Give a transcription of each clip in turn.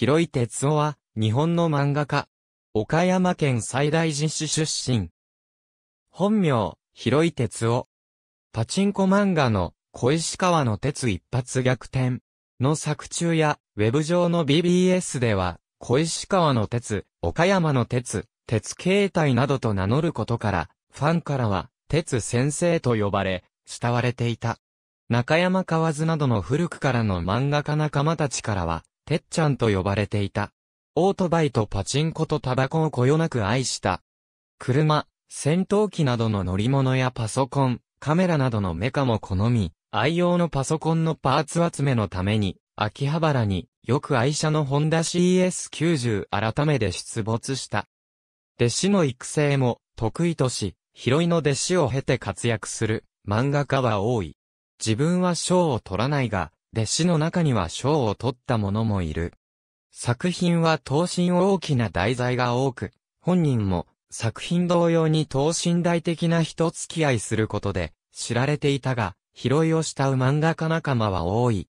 広井哲夫は、日本の漫画家。岡山県西大寺市出身。本名、広井哲夫。パチンコ漫画の、小石川の鉄一発逆転の作中や、ウェブ上の BBS では、小石川の鉄、岡山の鉄、鉄形態などと名乗ることから、ファンからは、鉄先生と呼ばれ、慕われていた。中山河津などの古くからの漫画家仲間たちからは、てっちゃんと呼ばれていた。オートバイとパチンコとタバコをこよなく愛した。車、戦闘機などの乗り物やパソコン、カメラなどのメカも好み、愛用のパソコンのパーツ集めのために、秋葉原によく愛車のホンダ CS90 改めて出没した。弟子の育成も得意とし、拾いの弟子を経て活躍する漫画家は多い。自分は賞を取らないが、弟子の中には賞を取った者もいる。作品は等身大きな題材が多く、本人も作品同様に等身大的な人付き合いすることで知られていたが、拾いを慕う漫画家仲間は多い。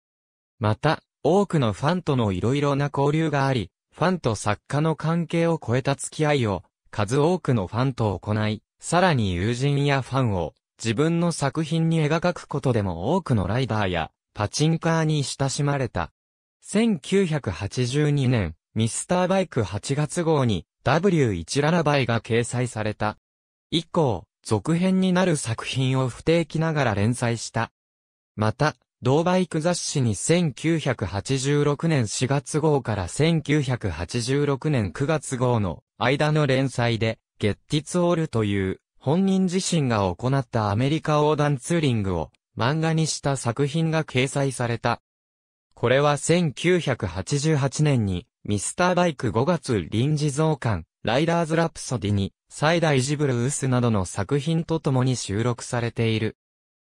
また、多くのファンとの色々な交流があり、ファンと作家の関係を超えた付き合いを数多くのファンと行い、さらに友人やファンを自分の作品に描くことでも多くのライダーやパチンカーに親しまれた。1982年、ミスターバイク8月号に W1 ララバイが掲載された。以降、続編になる作品を不定期ながら連載した。また、同バイク雑誌に1986年4月号から1986年9月号の間の連載で、ゲッティツオールという本人自身が行ったアメリカ横断ツーリングを漫画にした作品が掲載された。これは1988年に、ミスターバイク5月臨時増刊、ライダーズラプソディに、最大ジブルースなどの作品とともに収録されている。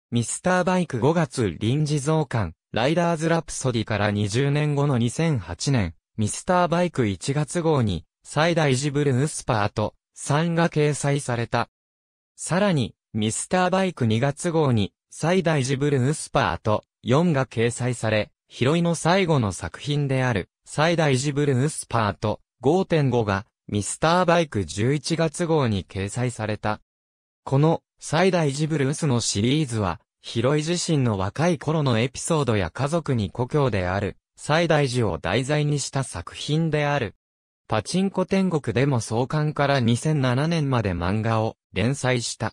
ミスターバイク5月臨時増刊、ライダーズラプソディから20年後の2008年、ミスターバイク1月号に、最大ジブルースパート3が掲載された。さらに、ミスターバイク2月号に、最大寺ブルースパーと4が掲載され、ヒロイの最後の作品である、最大寺ブルースパーと5.5が、ミスターバイク11月号に掲載された。この、最大寺ブルースのシリーズは、ヒロイ自身の若い頃のエピソードや家族に故郷である、最大寺を題材にした作品である。パチンコ天国でも創刊から2007年まで漫画を連載した。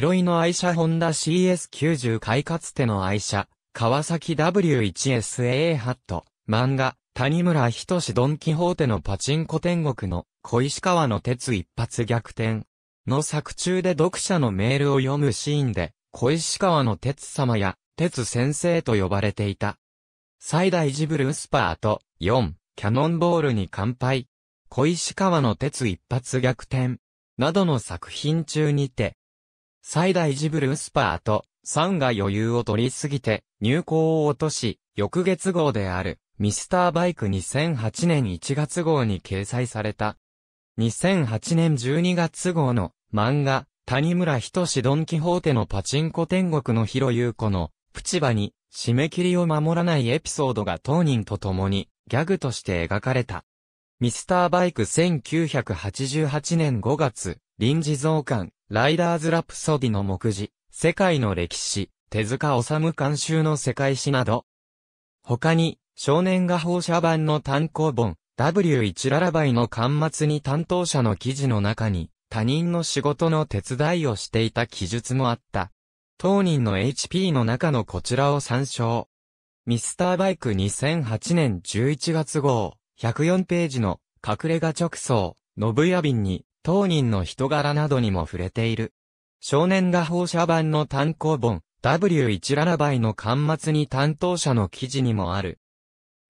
ロイの愛車ホンダ CS90 開かつての愛車、川崎 W1SA ハット、漫画、谷村人志ドンキホーテのパチンコ天国の小石川の鉄一発逆転の作中で読者のメールを読むシーンで、小石川の鉄様や鉄先生と呼ばれていた。最大ジブルスパート4、キャノンボールに乾杯。小石川の鉄一発逆転。などの作品中にて、最大ジブルスパーと、サンが余裕を取りすぎて、入校を落とし、翌月号である、ミスターバイク2008年1月号に掲載された。2008年12月号の漫画、谷村人志ドンキホーテのパチンコ天国の広優子の、プチバに、締め切りを守らないエピソードが当人と共に、ギャグとして描かれた。ミスターバイク1988年5月、臨時増刊、ライダーズ・ラプソディの目次、世界の歴史、手塚治虫監修の世界史など。他に、少年画報社版の単行本、W1 ララバイの端末に担当者の記事の中に、他人の仕事の手伝いをしていた記述もあった。当人の HP の中のこちらを参照。ミスターバイク2008年11月号、104ページの隠れ家直送、信ビ便に、当人の人柄などにも触れている。少年画報社版の単行本、W1 ララバイの端末に担当者の記事にもある。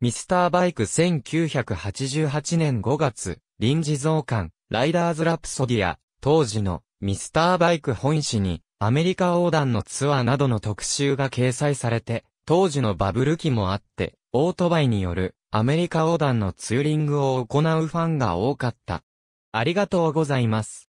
ミスターバイク1988年5月、臨時増刊、ライダーズラプソディア、当時のミスターバイク本誌に、アメリカ横断のツアーなどの特集が掲載されて、当時のバブル期もあって、オートバイによるアメリカ横断のツーリングを行うファンが多かった。ありがとうございます。